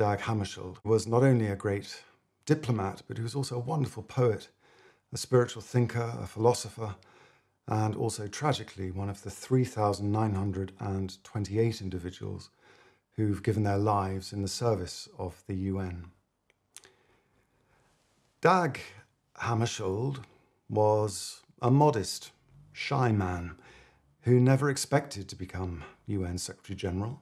Dag Hammarskjöld was not only a great diplomat, but he was also a wonderful poet, a spiritual thinker, a philosopher, and also tragically one of the 3,928 individuals who've given their lives in the service of the UN. Dag Hammarskjöld was a modest, shy man who never expected to become UN Secretary General.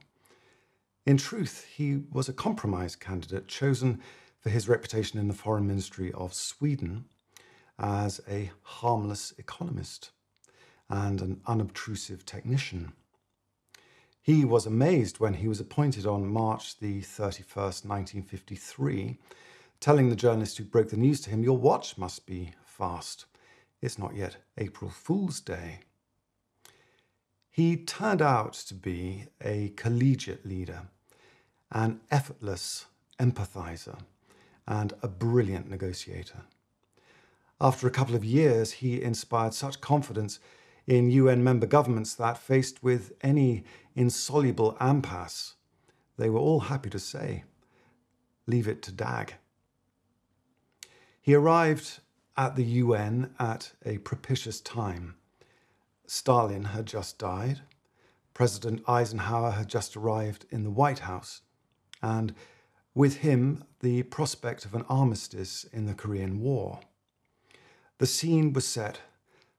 In truth, he was a compromise candidate chosen for his reputation in the Foreign Ministry of Sweden as a harmless economist and an unobtrusive technician. He was amazed when he was appointed on March the 31st, 1953, telling the journalist who broke the news to him, Your watch must be fast. It's not yet April Fool's Day. He turned out to be a collegiate leader an effortless empathizer, and a brilliant negotiator. After a couple of years, he inspired such confidence in UN member governments that, faced with any insoluble impasse, they were all happy to say, leave it to DAG. He arrived at the UN at a propitious time. Stalin had just died. President Eisenhower had just arrived in the White House and with him, the prospect of an armistice in the Korean War. The scene was set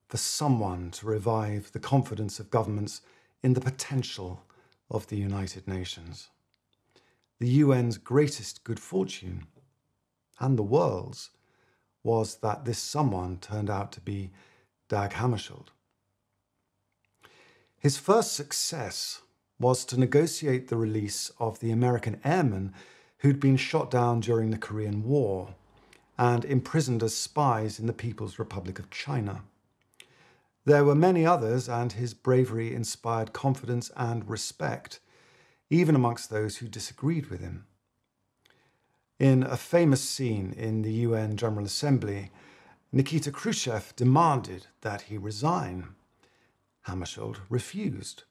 for someone to revive the confidence of governments in the potential of the United Nations. The UN's greatest good fortune, and the world's, was that this someone turned out to be Dag Hammarskjöld. His first success was to negotiate the release of the American airmen who'd been shot down during the Korean War and imprisoned as spies in the People's Republic of China. There were many others, and his bravery inspired confidence and respect, even amongst those who disagreed with him. In a famous scene in the UN General Assembly, Nikita Khrushchev demanded that he resign. Hammarskjöld refused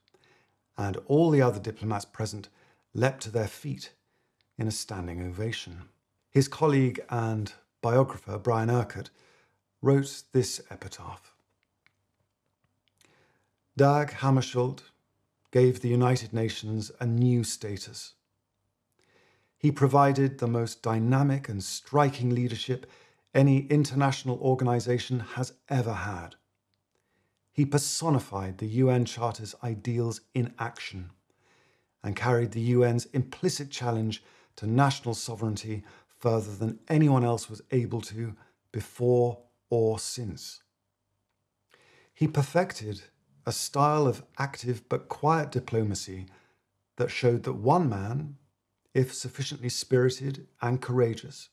and all the other diplomats present leapt to their feet in a standing ovation. His colleague and biographer, Brian Urquhart, wrote this epitaph. Dag Hammarskjöld gave the United Nations a new status. He provided the most dynamic and striking leadership any international organization has ever had. He personified the UN Charter's ideals in action and carried the UN's implicit challenge to national sovereignty further than anyone else was able to before or since. He perfected a style of active but quiet diplomacy that showed that one man, if sufficiently spirited and courageous,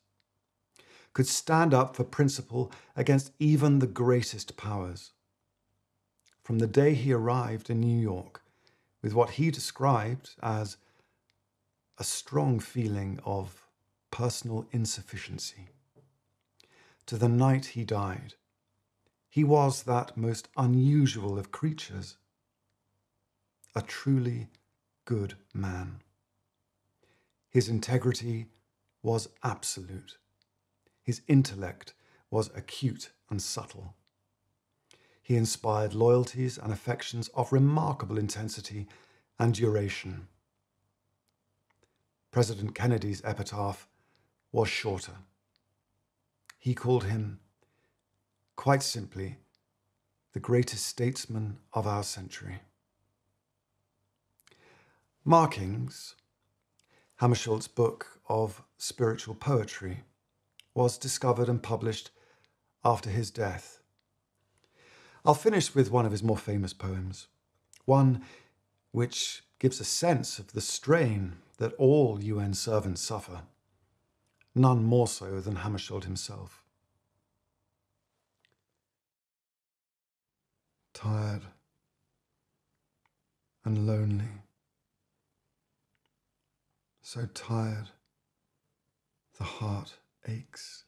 could stand up for principle against even the greatest powers from the day he arrived in New York with what he described as a strong feeling of personal insufficiency to the night he died. He was that most unusual of creatures, a truly good man. His integrity was absolute. His intellect was acute and subtle he inspired loyalties and affections of remarkable intensity and duration. President Kennedy's epitaph was shorter. He called him, quite simply, the greatest statesman of our century. Markings, Hammersholtz's book of spiritual poetry, was discovered and published after his death I'll finish with one of his more famous poems, one which gives a sense of the strain that all UN servants suffer, none more so than Hammarskjöld himself. Tired and lonely, so tired the heart aches.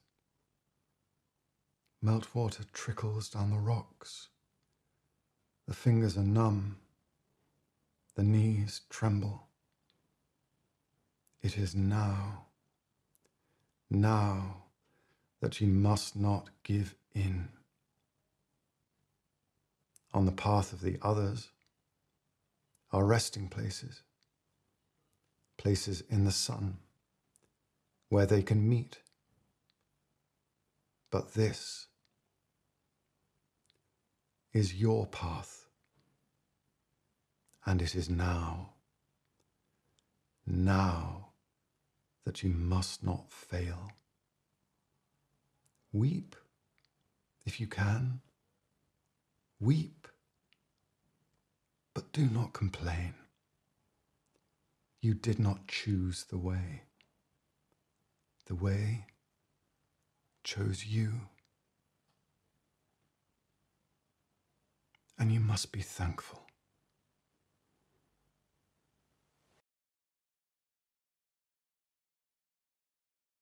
Meltwater trickles down the rocks. The fingers are numb. The knees tremble. It is now, now that she must not give in. On the path of the others are resting places, places in the sun where they can meet. But this is your path. And it is now, now that you must not fail. Weep if you can. Weep, but do not complain. You did not choose the way. The way chose you. And you must be thankful.